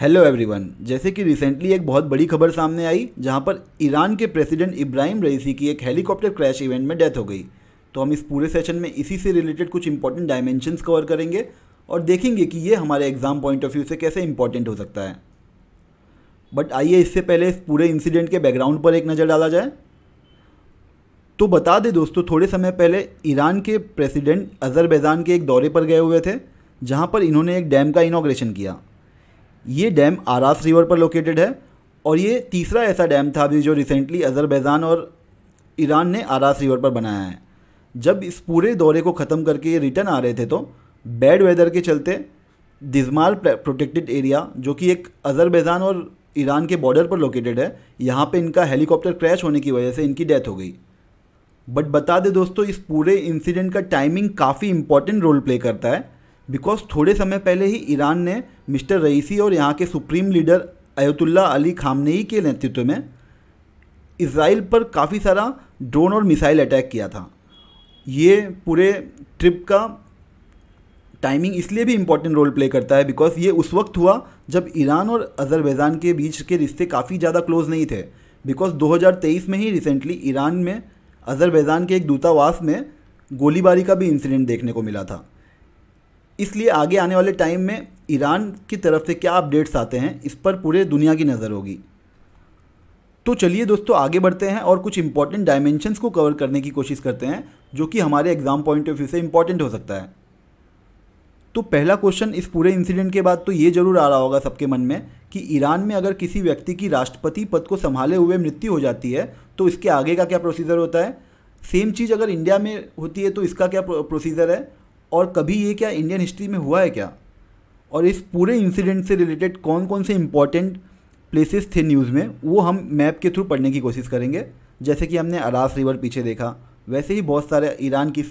hello everyone जैसे कि recently एक बहुत बड़ी खबर सामने आई जहां पर ईरान के प्रेसिडेंट इब्राहिम रईसी की एक हेलीकॉप्टर क्रैश इवेंट में डेथ हो गई तो हम इस पूरे सेशन में इसी से रिलेटेड कुछ इंपॉर्टेंट डायमेंशंस कवर करेंगे और देखेंगे कि ये हमारे एग्ज़ाम पॉइंट ऑफ व्यू से कैसे इंपॉर्टेंट हो सकता है बट आइए इससे पहले इस पूरे इंसिडेंट के बैकग्राउंड पर एक नज़र डाला जाए तो बता दें दोस्तों थोड़े समय पहले ईरान के प्रेसिडेंट अजरबैजान के एक दौरे पर गए हुए थे जहाँ पर इन्होंने एक डैम का इनाग्रेशन किया ये डैम आरास रिवर पर लोकेटेड है और ये तीसरा ऐसा डैम था अभी जो रिसेंटली अज़रबैजान और ईरान ने आरास रिवर पर बनाया है जब इस पूरे दौरे को ख़त्म करके ये रिटर्न आ रहे थे तो बैड वेदर के चलते दिजमाल प्रोटेक्टेड एरिया जो कि एक अज़रबैजान और ईरान के बॉर्डर पर लोकेटेड है यहाँ पे इनका हेलीकॉप्टर क्रैश होने की वजह से इनकी डेथ हो गई बट बता दें दोस्तों इस पूरे इंसिडेंट का टाइमिंग काफ़ी इंपॉर्टेंट रोल प्ले करता है बिकॉज थोड़े समय पहले ही ईरान ने मिस्टर रईसी और यहाँ के supreme leader Ayatollah Ali Khamenei के नेतृत्व में इसराइल पर काफ़ी सारा ड्रोन और मिसाइल अटैक किया था ये पूरे ट्रिप का टाइमिंग इसलिए भी इम्पोर्टेंट रोल प्ले करता है बिकॉज ये उस वक्त हुआ जब ईरान और अजरबैजान के बीच के रिश्ते काफ़ी ज़्यादा क्लोज नहीं थे बिकॉज 2023 में ही रिसेंटली ईरान में अजरबैजान के एक दूतावास में गोलीबारी का भी इंसिडेंट देखने को मिला था इसलिए आगे आने वाले टाइम में ईरान की तरफ से क्या अपडेट्स आते हैं इस पर पूरे दुनिया की नज़र होगी तो चलिए दोस्तों आगे बढ़ते हैं और कुछ इंपॉर्टेंट डायमेंशंस को कवर करने की कोशिश करते हैं जो कि हमारे एग्ज़ाम पॉइंट ऑफ व्यू से इंपॉर्टेंट हो सकता है तो पहला क्वेश्चन इस पूरे इंसिडेंट के बाद तो ये जरूर आ रहा होगा सबके मन में कि ईरान में अगर किसी व्यक्ति की राष्ट्रपति पद को संभाले हुए मृत्यु हो जाती है तो इसके आगे का क्या प्रोसीजर होता है सेम चीज़ अगर इंडिया में होती है तो इसका क्या प्रोसीजर है और कभी ये क्या इंडियन हिस्ट्री में हुआ है क्या और इस पूरे इंसिडेंट से रिलेटेड कौन कौन से इम्पॉर्टेंट प्लेसेस थे न्यूज़ में वो हम मैप के थ्रू पढ़ने की कोशिश करेंगे जैसे कि हमने अरास रिवर पीछे देखा वैसे ही बहुत सारे ईरान की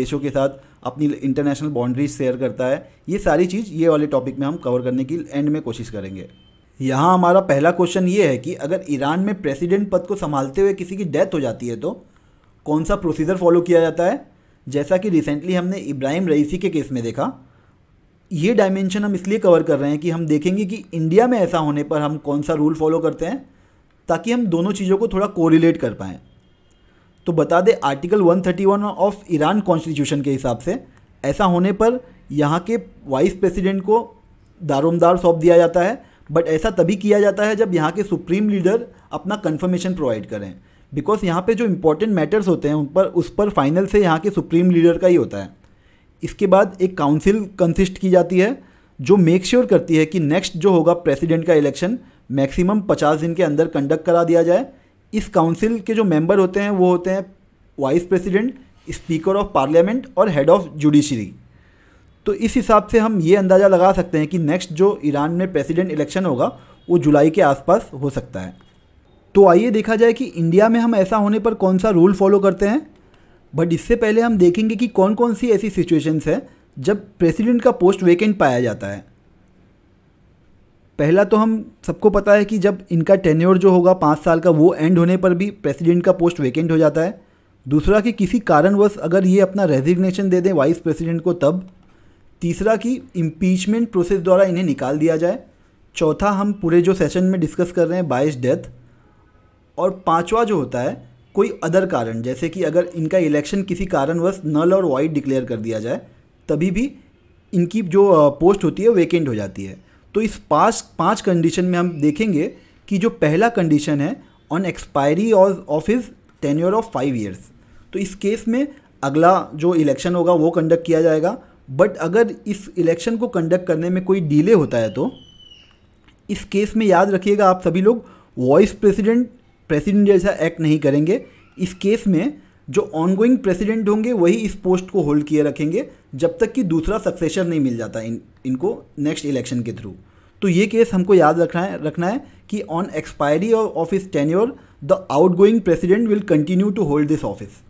देशों के साथ अपनी इंटरनेशनल बाउंड्रीज शेयर करता है ये सारी चीज़ ये वाले टॉपिक में हम कवर करने की एंड में कोशिश करेंगे यहाँ हमारा पहला क्वेश्चन ये है कि अगर ईरान में प्रेसिडेंट पद को संभालते हुए किसी की डेथ हो जाती है तो कौन सा प्रोसीजर फॉलो किया जाता है जैसा कि रिसेंटली हमने इब्राहिम रईसी के केस में देखा ये डायमेंशन हम इसलिए कवर कर रहे हैं कि हम देखेंगे कि इंडिया में ऐसा होने पर हम कौन सा रूल फॉलो करते हैं ताकि हम दोनों चीज़ों को थोड़ा कोरिलेट कर पाएँ तो बता दें आर्टिकल 131 ऑफ ईरान कॉन्स्टिट्यूशन के हिसाब से ऐसा होने पर यहाँ के वाइस प्रेसिडेंट को दारोमदार सौंप दिया जाता है बट ऐसा तभी किया जाता है जब यहाँ के सुप्रीम लीडर अपना कन्फर्मेशन प्रोवाइड करें बिकॉज यहाँ पे जो इंपॉर्टेंट मैटर्स होते हैं उन पर उस पर फाइनल से यहाँ के सुप्रीम लीडर का ही होता है इसके बाद एक काउंसिल कंसिस्ट की जाती है जो मेक श्योर sure करती है कि नेक्स्ट जो होगा प्रेसिडेंट का इलेक्शन मैक्सिमम पचास दिन के अंदर कंडक्ट करा दिया जाए इस काउंसिल के जो मेंबर होते हैं वो होते हैं vice president speaker of parliament और हेड ऑफ जुडिशरी तो इस हिसाब से हम ये अंदाज़ा लगा सकते हैं कि नेक्स्ट जो ईरान में प्रेसिडेंट इलेक्शन होगा वो जुलाई के आसपास हो सकता है तो आइए देखा जाए कि इंडिया में हम ऐसा होने पर कौन सा रूल फॉलो करते हैं बट इससे पहले हम देखेंगे कि कौन कौन सी ऐसी सिचुएशंस हैं जब प्रेसिडेंट का पोस्ट वेकेंट पाया जाता है पहला तो हम सबको पता है कि जब इनका टेन्योर जो होगा पाँच साल का वो एंड होने पर भी प्रेसिडेंट का पोस्ट वेकेंट हो जाता है दूसरा कि किसी कारणवश अगर ये अपना रेजिग्नेशन दे दें वाइस प्रेसिडेंट को तब तीसरा कि इम्पीचमेंट प्रोसेस द्वारा इन्हें निकाल दिया जाए चौथा हम पूरे जो सेशन में डिस्कस कर रहे हैं बाइस डेथ और पाँचवा जो होता है कोई अदर कारण जैसे कि अगर इनका इलेक्शन किसी कारणवश नल और वाइट डिक्लेयर कर दिया जाए तभी भी इनकी जो पोस्ट होती है वेकेंट हो जाती है तो इस पास पांच कंडीशन में हम देखेंगे कि जो पहला कंडीशन है ऑन एक्सपायरी और of his tenure of five years तो इस केस में अगला जो इलेक्शन होगा वो कंडक्ट किया जाएगा बट अगर इस इलेक्शन को कंडक्ट करने में कोई डिले होता है तो इस केस में याद रखिएगा आप सभी लोग वॉइस प्रेसिडेंट प्रेसिडेंट जैसा एक्ट नहीं करेंगे इस केस में जो ऑनगोइंग प्रेसिडेंट होंगे वही इस पोस्ट को होल्ड किए रखेंगे जब तक कि दूसरा सक्सेसर नहीं मिल जाता इन इनको नेक्स्ट इलेक्शन के थ्रू तो ये केस हमको याद रखना है रखना है कि on expiry of his tenure the outgoing president will continue to hold this office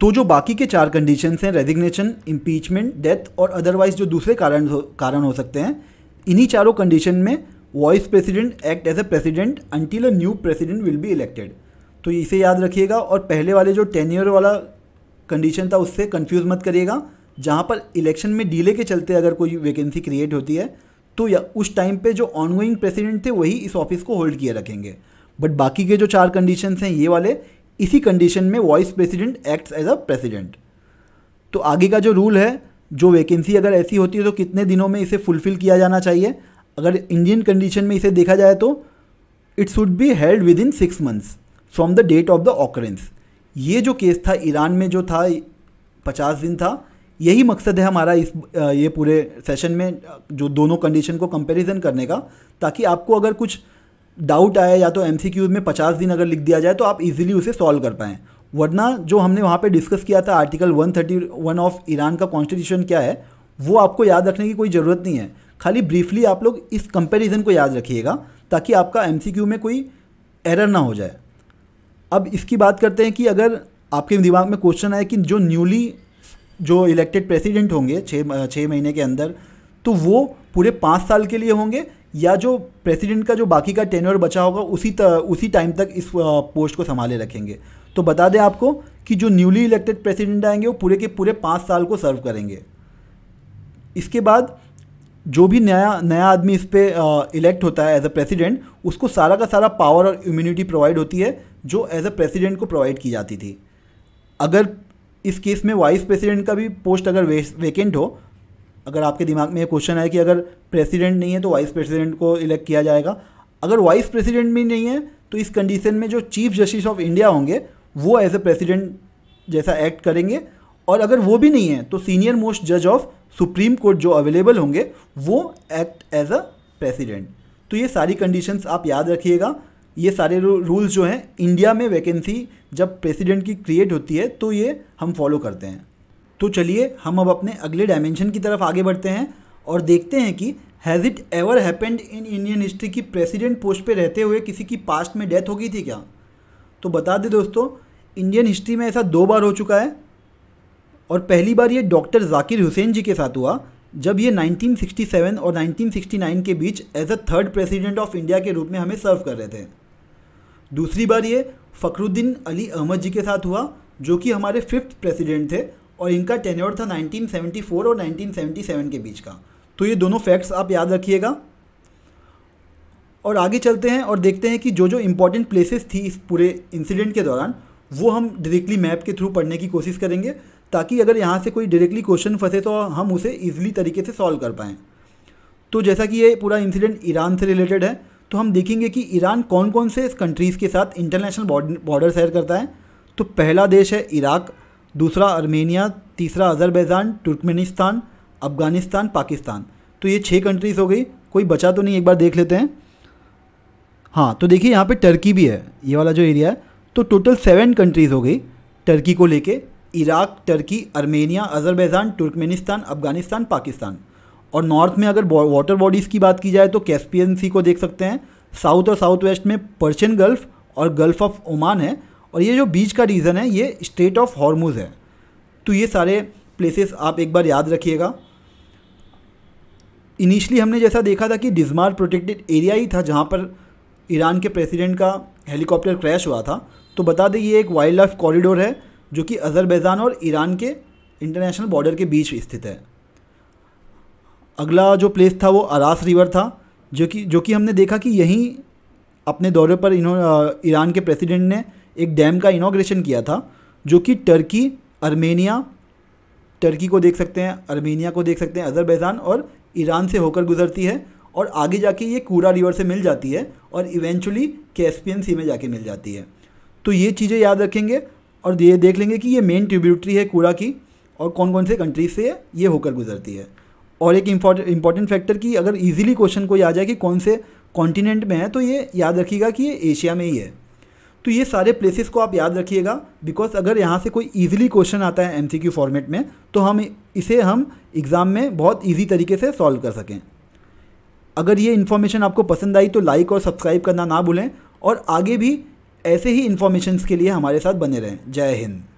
तो जो बाकी के चार कंडीशन हैं रेजिग्नेशन इम्पीचमेंट डेथ और अदरवाइज जो दूसरे कारण कारण हो सकते हैं इन्हीं चारों कंडीशन में vice president act as a president until a new president will be elected तो इसे याद रखिएगा और पहले वाले जो टेन ईयर वाला कंडीशन था उससे कंफ्यूज मत करिएगा जहाँ पर इलेक्शन में डीले के चलते अगर कोई वैकेंसी क्रिएट होती है तो या उस टाइम पे जो ऑनगोइंग प्रेसिडेंट थे वही इस ऑफिस को होल्ड किए रखेंगे बट बाकी के जो चार कंडीशन हैं ये वाले इसी कंडीशन में vice president act as a president तो आगे का जो रूल है जो वैकेंसी अगर ऐसी होती है तो कितने दिनों में इसे फुलफ़िल किया जाना चाहिए अगर इंडियन कंडीशन में इसे देखा जाए तो it should be held within six months from the date of the occurrence ये जो केस था ईरान में जो था पचास दिन था यही मकसद है हमारा इस ये पूरे सेशन में जो दोनों कंडीशन को कंपैरिजन करने का ताकि आपको अगर कुछ डाउट आए या तो एम में पचास दिन अगर लिख दिया जाए तो आप इजीली उसे सॉल्व कर पाएँ वरना जो हमने वहाँ पे डिस्कस किया था आर्टिकल 131 ऑफ ईरान का कॉन्स्टिट्यूशन क्या है वो आपको याद रखने की कोई ज़रूरत नहीं है खाली ब्रीफली आप लोग इस कंपैरिजन को याद रखिएगा ताकि आपका एम में कोई एरर ना हो जाए अब इसकी बात करते हैं कि अगर आपके दिमाग में क्वेश्चन आए कि जो न्यूली जो इलेक्टेड प्रेसिडेंट होंगे छः छः महीने के अंदर तो वो पूरे पाँच साल के लिए होंगे या जो प्रेसिडेंट का जो बाकी का टेन्योर बचा होगा उसी त, उसी टाइम तक इस पोस्ट को संभाले रखेंगे तो बता दें आपको कि जो न्यूली इलेक्टेड प्रेसिडेंट आएंगे वो पूरे के पूरे पाँच साल को सर्व करेंगे इसके बाद जो भी नया नया आदमी इस पर इलेक्ट होता है एज अ प्रेसिडेंट उसको सारा का सारा पावर और इम्यूनिटी प्रोवाइड होती है जो एज अ प्रेसिडेंट को प्रोवाइड की जाती थी अगर इस केस में वाइस प्रेसिडेंट का भी पोस्ट अगर वेकेंट हो अगर आपके दिमाग में ये क्वेश्चन आए कि अगर प्रेसिडेंट नहीं है तो वाइस प्रेसिडेंट को इलेक्ट किया जाएगा अगर वाइस प्रेसिडेंट भी नहीं है तो इस कंडीशन में जो चीफ जस्टिस ऑफ इंडिया होंगे वो एज अ प्रेसिडेंट जैसा एक्ट करेंगे और अगर वो भी नहीं है तो सीनियर मोस्ट जज ऑफ सुप्रीम कोर्ट जो अवेलेबल होंगे वो एक्ट एज अ प्रेसिडेंट तो ये सारी कंडीशंस आप याद रखिएगा ये सारे रूल्स जो हैं इंडिया में वैकेंसी जब प्रेसिडेंट की क्रिएट होती है तो ये हम फॉलो करते हैं तो चलिए हम अब अपने अगले डायमेंशन की तरफ आगे बढ़ते हैं और देखते हैं कि has it ever happened in Indian history की प्रेसिडेंट पोस्ट पे रहते हुए किसी की पास्ट में डेथ हो गई थी क्या तो बता दें दोस्तों इंडियन हिस्ट्री में ऐसा दो बार हो चुका है और पहली बार ये डॉक्टर जाकिर हुसैन जी के साथ हुआ जब ये 1967 और 1969 के बीच as a third president of India के रूप में हमें सर्व कर रहे थे दूसरी बार ये फ़खरुद्दीन अली अहमद जी के साथ हुआ जो कि हमारे फिफ्थ प्रेसिडेंट थे और इनका टेन्योर था 1974 और 1977 के बीच का तो ये दोनों फैक्ट्स आप याद रखिएगा और आगे चलते हैं और देखते हैं कि जो जो इम्पोर्टेंट प्लेसेस थी इस पूरे इंसिडेंट के दौरान वो हम डायरेक्टली मैप के थ्रू पढ़ने की कोशिश करेंगे ताकि अगर यहाँ से कोई डायरेक्टली क्वेश्चन फंसे तो हम उसे ईजिली तरीके से सॉल्व कर पाएँ तो जैसा कि ये पूरा इंसिडेंट ईरान से रिलेटेड है तो हम देखेंगे कि ईरान कौन कौन से कंट्रीज़ के साथ इंटरनेशनल बॉर्डर शेयर करता है तो पहला देश है इराक़ दूसरा आर्मेनिया तीसरा अज़रबैजान तुर्कमेनिस्तान अफ़गानिस्तान पाकिस्तान तो ये छः कंट्रीज़ हो गई कोई बचा तो नहीं एक बार देख लेते हैं हाँ तो देखिए यहाँ पे टर्की भी है ये वाला जो एरिया है तो टोटल सेवन कंट्रीज़ हो गई टर्की को लेके Iraq Turkey Armenia Azerbaijan Turkmenistan Afghanistan Pakistan और नॉर्थ में अगर वाटर बॉडीज़ की बात की जाए तो कैस्पियन सी को देख सकते हैं साउथ और साउथ वेस्ट में पर्शियन गल्फ और गल्फ ऑफ ओमान है और ये जो बीच का रीज़न है ये स्टेट ऑफ हॉर्मूज है तो ये सारे प्लेसेस आप एक बार याद रखिएगा इनिशली हमने जैसा देखा था कि डिजमार प्रोटेक्टेड एरिया ही था जहाँ पर ईरान के प्रेसिडेंट का हेलीकॉप्टर क्रैश हुआ था तो बता दें ये एक वाइल्ड लाइफ कॉरिडोर है जो कि अज़रबैजान और ईरान के इंटरनेशनल बॉर्डर के बीच स्थित है अगला जो प्लेस था वो अरास रिवर था जो कि जो कि हमने देखा कि यहीं अपने दौरे पर इन्होंने ईरान के प्रेसिडेंट ने एक डैम का इनाग्रेशन किया था जो कि टर्की अर्मेनिया टर्की को देख सकते हैं अर्मेनिया को देख सकते हैं अज़रबैजान और ईरान से होकर गुजरती है और आगे जाके ये कूड़ा रिवर से मिल जाती है और इवेंचुअली कैस्पियन सी में जाके मिल जाती है तो ये चीज़ें याद रखेंगे और ये देख लेंगे कि ये मेन ट्रिब्यूटरी है कूड़ा की और कौन कौन से कंट्रीज से ये होकर गुजरती है और एक इम्पॉर्टेंट फैक्टर कि अगर इजीली क्वेश्चन कोई आ जाए कि कौन से कॉन्टिनेंट में है तो ये याद रखिएगा कि ये एशिया में ही है तो ये सारे प्लेसेस को आप याद रखिएगा बिकॉज अगर यहाँ से कोई ईजिली क्वेश्चन आता है क्यू फॉर्मेट में तो हम इसे हम एग्ज़ाम में बहुत ईजी तरीके से सॉल्व कर सकें अगर ये इन्फॉर्मेशन आपको पसंद आई तो लाइक और सब्सक्राइब करना ना भूलें और आगे भी ऐसे ही इन्फॉर्मेशन के लिए हमारे साथ बने रहें जय हिंद